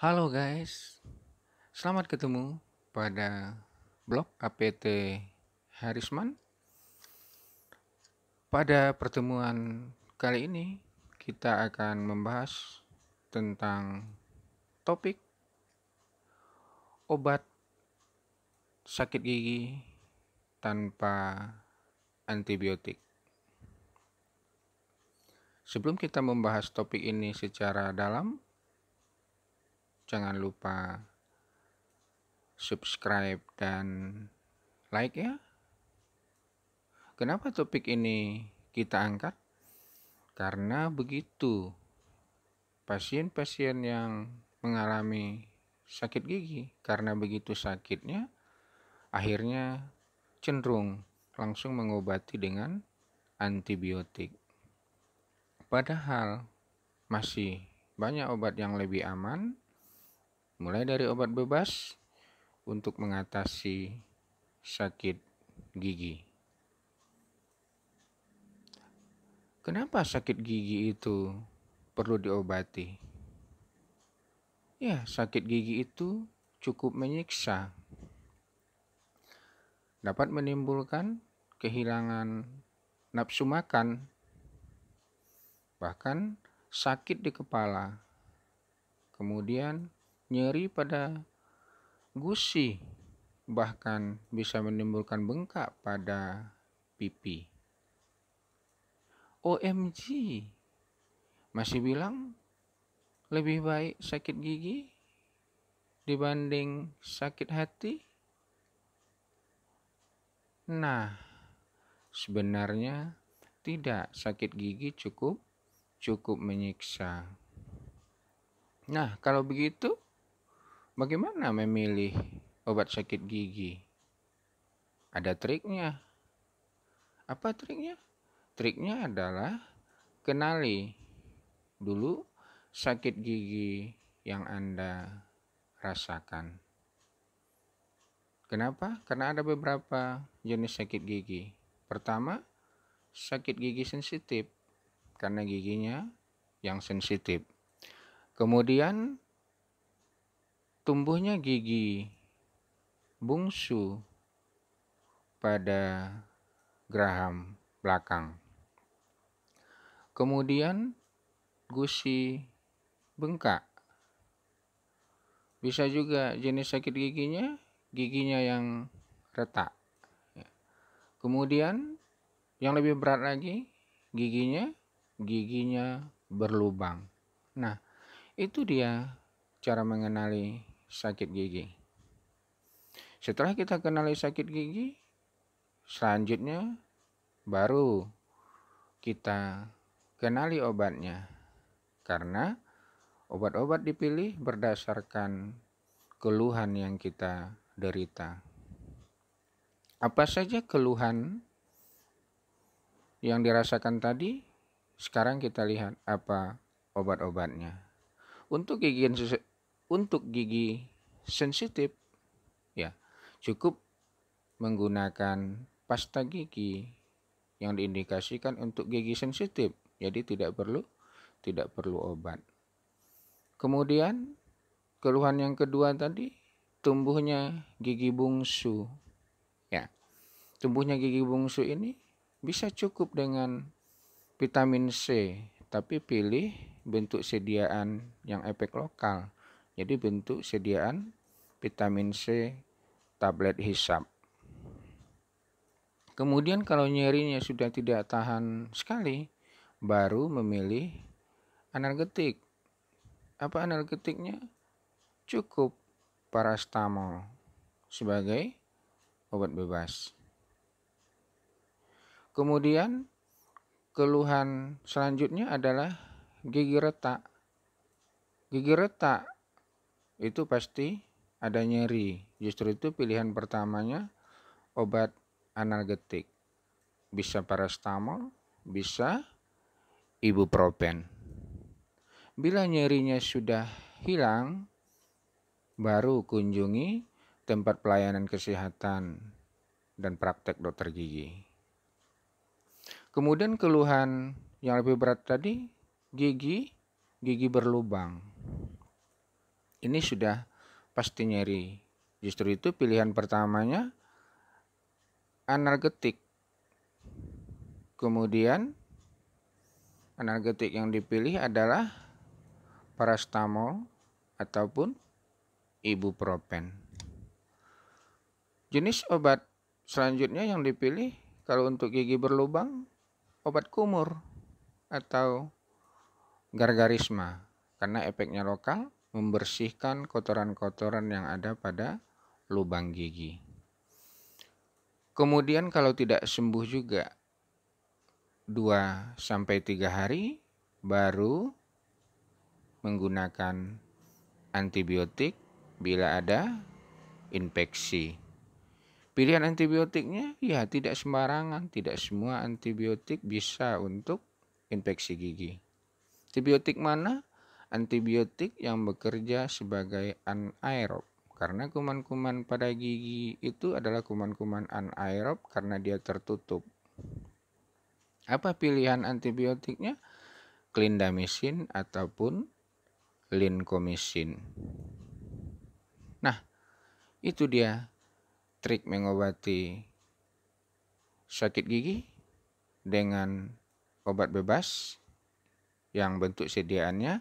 Halo guys, selamat ketemu pada blog APT Harisman. Pada pertemuan kali ini, kita akan membahas tentang topik obat sakit gigi tanpa antibiotik. Sebelum kita membahas topik ini secara dalam, jangan lupa subscribe dan like ya. Kenapa topik ini kita angkat? Karena begitu pasien-pasien yang mengalami sakit gigi karena begitu sakitnya akhirnya cenderung langsung mengobati dengan antibiotik. Padahal masih banyak obat yang lebih aman mulai dari obat bebas untuk mengatasi sakit gigi. Kenapa sakit gigi itu perlu diobati? Ya, sakit gigi itu cukup menyiksa. Dapat menimbulkan kehilangan nafsu makan, bahkan sakit di kepala, kemudian nyeri pada gusi, bahkan bisa menimbulkan bengkak pada pipi. OMG, masih bilang lebih baik sakit gigi dibanding sakit hati? Nah, sebenarnya tidak sakit gigi cukup cukup menyiksa. Nah, kalau begitu Bagaimana memilih obat sakit gigi? Ada triknya. Apa triknya? Triknya adalah kenali dulu sakit gigi yang Anda rasakan. Kenapa? Karena ada beberapa jenis sakit gigi. Pertama, sakit gigi sensitif karena giginya yang sensitif. Kemudian tumbuhnya gigi bungsu pada geraham belakang. Kemudian gusi bengkak. Bisa juga jenis sakit giginya, giginya yang retak. Kemudian yang lebih berat lagi, giginya, giginya berlubang. Nah, itu dia cara mengenali sakit gigi. Setelah kita kenali sakit gigi, selanjutnya baru kita kenali obatnya. Karena obat-obat dipilih berdasarkan keluhan yang kita derita. Apa saja keluhan yang dirasakan tadi? Sekarang kita lihat apa obat-obatnya. Untuk gigi untuk gigi sensitif ya cukup menggunakan pasta gigi yang diindikasikan untuk gigi sensitif. Jadi tidak perlu tidak perlu obat. Kemudian keluhan yang kedua tadi tumbuhnya gigi bungsu. Ya. Tumbuhnya gigi bungsu ini bisa cukup dengan vitamin C, tapi pilih bentuk sediaan yang efek lokal jadi bentuk sediaan vitamin C tablet hisap. Kemudian kalau nyerinya sudah tidak tahan sekali, baru memilih analgetik. Apa analgetiknya? Cukup parastamol sebagai obat bebas. Kemudian keluhan selanjutnya adalah gigi retak. Gigi retak itu pasti ada nyeri. Justru itu pilihan pertamanya obat analgetik. Bisa paracetamol, bisa ibuprofen. Bila nyerinya sudah hilang, baru kunjungi tempat pelayanan kesehatan dan praktek dokter gigi. Kemudian keluhan yang lebih berat tadi, gigi, gigi berlubang ini sudah pasti nyeri. Justru itu pilihan pertamanya analgetik. Kemudian analgetik yang dipilih adalah paracetamol ataupun ibuprofen. Jenis obat selanjutnya yang dipilih kalau untuk gigi berlubang obat kumur atau gargarisma karena efeknya lokal membersihkan kotoran-kotoran yang ada pada lubang gigi. Kemudian kalau tidak sembuh juga 2 sampai 3 hari baru menggunakan antibiotik bila ada infeksi. Pilihan antibiotiknya ya tidak sembarangan, tidak semua antibiotik bisa untuk infeksi gigi. Antibiotik mana antibiotik yang bekerja sebagai anaerob karena kuman-kuman pada gigi itu adalah kuman-kuman anaerob karena dia tertutup. Apa pilihan antibiotiknya? Clindamycin ataupun lincomycin. Nah, itu dia trik mengobati sakit gigi dengan obat bebas yang bentuk sediaannya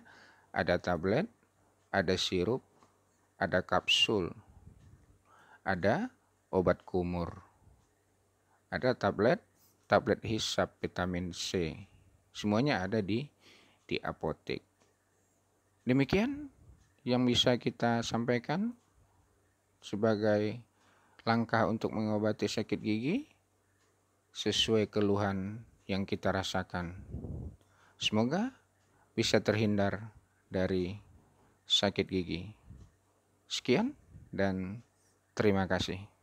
ada tablet, ada sirup, ada kapsul, ada obat kumur. Ada tablet, tablet hisap vitamin C. Semuanya ada di di apotek. Demikian yang bisa kita sampaikan sebagai langkah untuk mengobati sakit gigi sesuai keluhan yang kita rasakan. Semoga bisa terhindar dari sakit gigi. Sekian dan terima kasih.